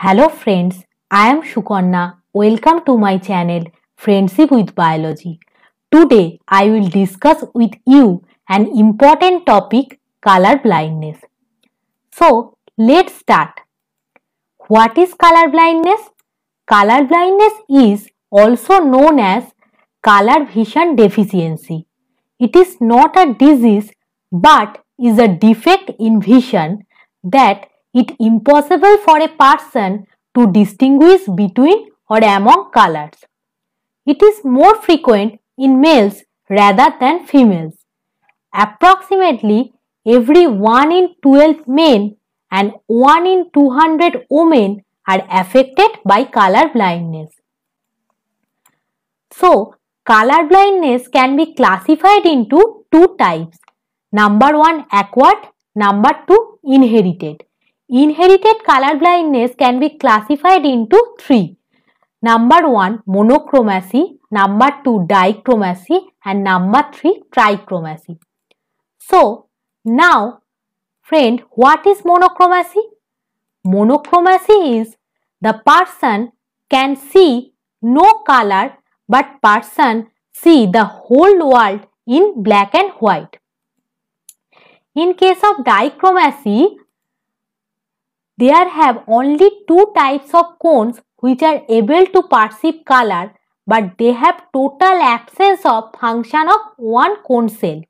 Hello friends, I am Shukanna. Welcome to my channel Friendship with Biology. Today I will discuss with you an important topic color blindness. So let's start. What is color blindness? Color blindness is also known as color vision deficiency. It is not a disease but is a defect in vision that it impossible for a person to distinguish between or among colors. It is more frequent in males rather than females. Approximately every 1 in 12 men and 1 in 200 women are affected by color blindness. So, color blindness can be classified into two types. Number 1 acquired, number 2 inherited. Inherited color blindness can be classified into three. Number one, monochromacy. Number two, dichromacy. And number three, trichromacy. So, now, friend, what is monochromacy? Monochromacy is the person can see no color but person see the whole world in black and white. In case of dichromacy, there have only two types of cones which are able to perceive color but they have total absence of function of one cone cell.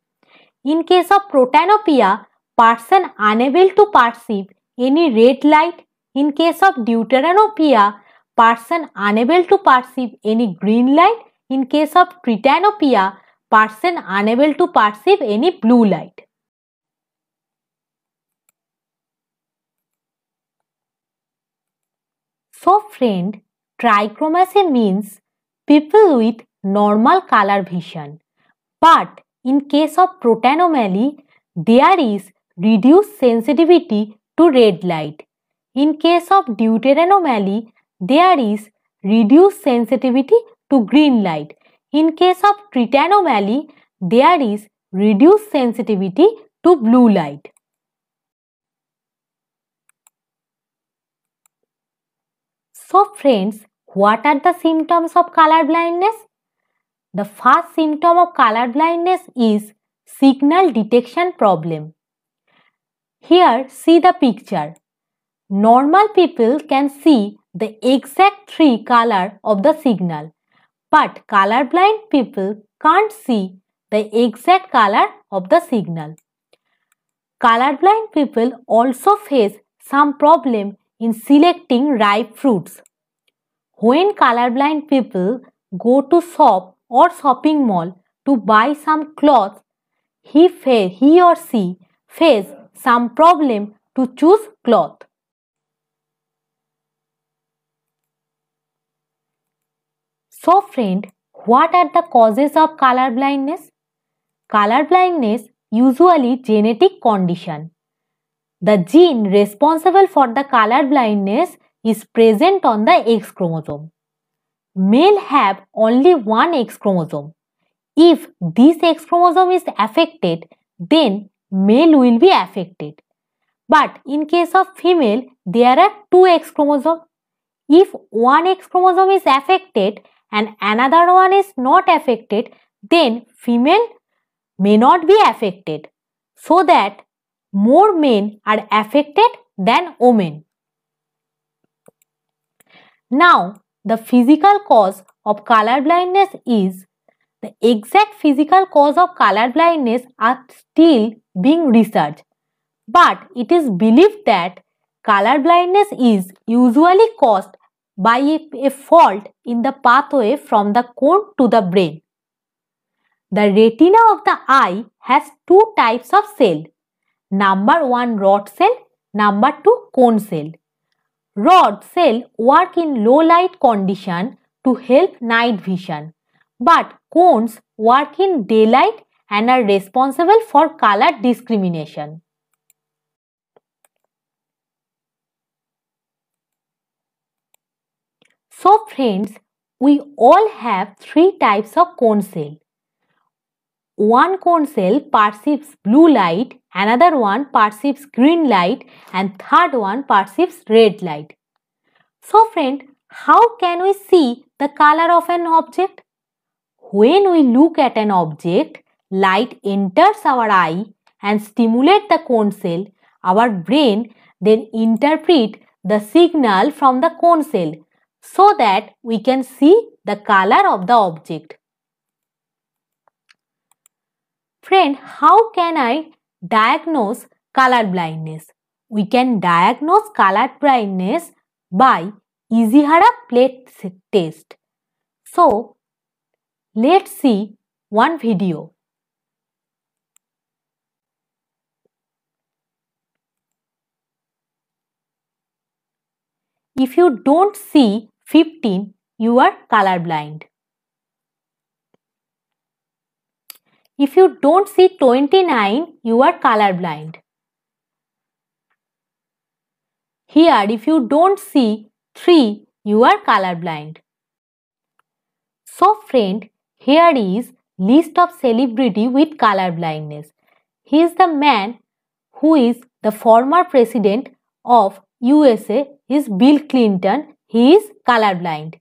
In case of protanopia, person unable to perceive any red light. In case of deuteranopia, person unable to perceive any green light. In case of tritanopia, person unable to perceive any blue light. So friend, trichromacy means people with normal color vision. But in case of protanomaly, there is reduced sensitivity to red light. In case of deuteranomaly, there is reduced sensitivity to green light. In case of tritanomaly, there is reduced sensitivity to blue light. So friends, what are the symptoms of color blindness? The first symptom of color blindness is signal detection problem. Here see the picture. Normal people can see the exact three color of the signal but colorblind people can't see the exact color of the signal. Colorblind people also face some problem in selecting ripe fruits. When colorblind people go to shop or shopping mall to buy some clothes, he, he or she face some problem to choose cloth. So friend, what are the causes of color blindness? Color blindness usually genetic condition. The gene responsible for the color blindness is present on the X chromosome. Male have only one X chromosome. If this X chromosome is affected, then male will be affected. But in case of female, there are two X chromosomes. If one X chromosome is affected and another one is not affected, then female may not be affected. So that more men are affected than women. Now, the physical cause of color blindness is the exact physical cause of color blindness are still being researched, but it is believed that color blindness is usually caused by a, fault in the pathway from the cone to the brain. The retina of the eye has two types of cell Number 1 rod cell, number 2 cone cell. Rod cell work in low light condition to help night vision but cones work in daylight and are responsible for color discrimination. So friends, we all have three types of cone cell. One cone cell perceives blue light another one perceives green light and third one perceives red light. So friend, how can we see the color of an object? When we look at an object, light enters our eye and stimulate the cone cell. Our brain then interpret the signal from the cone cell so that we can see the color of the object. Friend, how can I diagnose color blindness. We can diagnose color blindness by Izihara plate test. So, let's see one video. If you don't see 15, you are colorblind. If you don't see 29, you are colorblind. Here, if you don't see 3, you are colorblind. So friend, here is list of celebrity with colorblindness. He is the man who is the former president of USA is Bill Clinton. He is colorblind.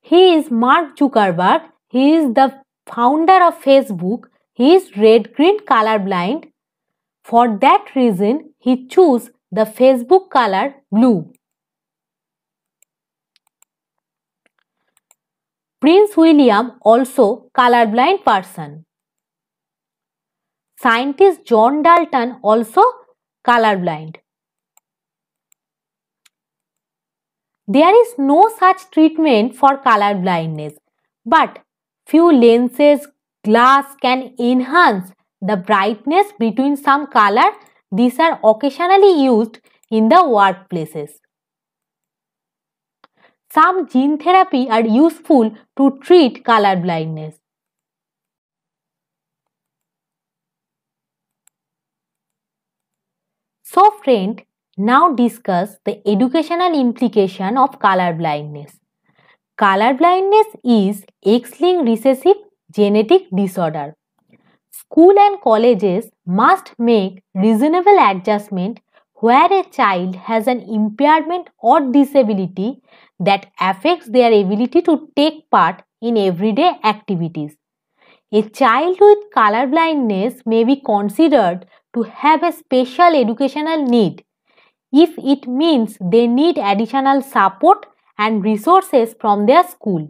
He is Mark Zuckerberg. He is the founder of Facebook, he is red-green color blind. For that reason, he chose the Facebook color blue. Prince William also colorblind person. Scientist John Dalton also colorblind. There is no such treatment for color blindness, but few lenses glass can enhance the brightness between some color. These are occasionally used in the workplaces. Some gene therapy are useful to treat color blindness. So friend, now discuss the educational implication of color blindness. Color blindness is X-linked recessive genetic disorder. School and colleges must make reasonable adjustment where a child has an impairment or disability that affects their ability to take part in everyday activities. A child with color blindness may be considered to have a special educational need if it means they need additional support and resources from their school.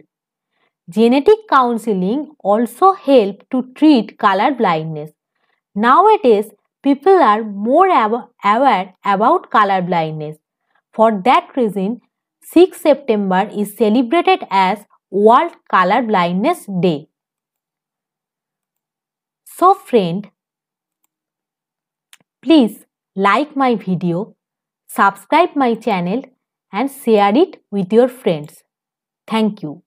Genetic counseling also help to treat color blindness. Nowadays, people are more aware about color blindness. For that reason, 6 September is celebrated as World Color Blindness Day. So friend, please like my video, subscribe my channel and share it with your friends. Thank you.